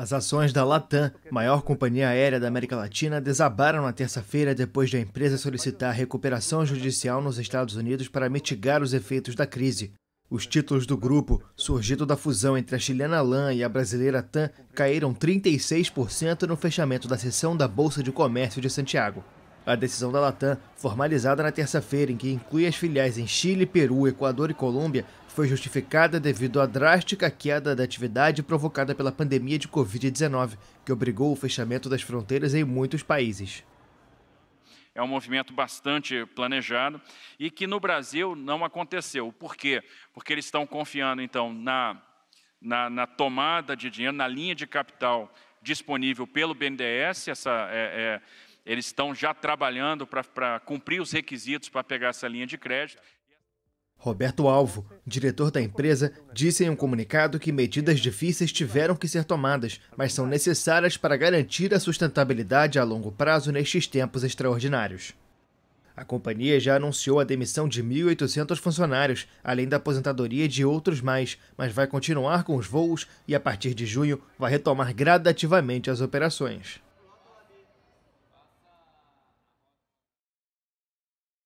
As ações da Latam, maior companhia aérea da América Latina, desabaram na terça-feira depois da empresa solicitar recuperação judicial nos Estados Unidos para mitigar os efeitos da crise. Os títulos do grupo, surgido da fusão entre a chilena LAN e a brasileira TAM, caíram 36% no fechamento da sessão da Bolsa de Comércio de Santiago. A decisão da Latam, formalizada na terça-feira, em que inclui as filiais em Chile, Peru, Equador e Colômbia, foi justificada devido à drástica queda da atividade provocada pela pandemia de Covid-19, que obrigou o fechamento das fronteiras em muitos países é um movimento bastante planejado e que no Brasil não aconteceu. Por quê? Porque eles estão confiando, então, na, na, na tomada de dinheiro, na linha de capital disponível pelo BNDES, essa, é, é, eles estão já trabalhando para cumprir os requisitos para pegar essa linha de crédito. Roberto Alvo, diretor da empresa, disse em um comunicado que medidas difíceis tiveram que ser tomadas, mas são necessárias para garantir a sustentabilidade a longo prazo nestes tempos extraordinários. A companhia já anunciou a demissão de 1.800 funcionários, além da aposentadoria de outros mais, mas vai continuar com os voos e, a partir de junho, vai retomar gradativamente as operações.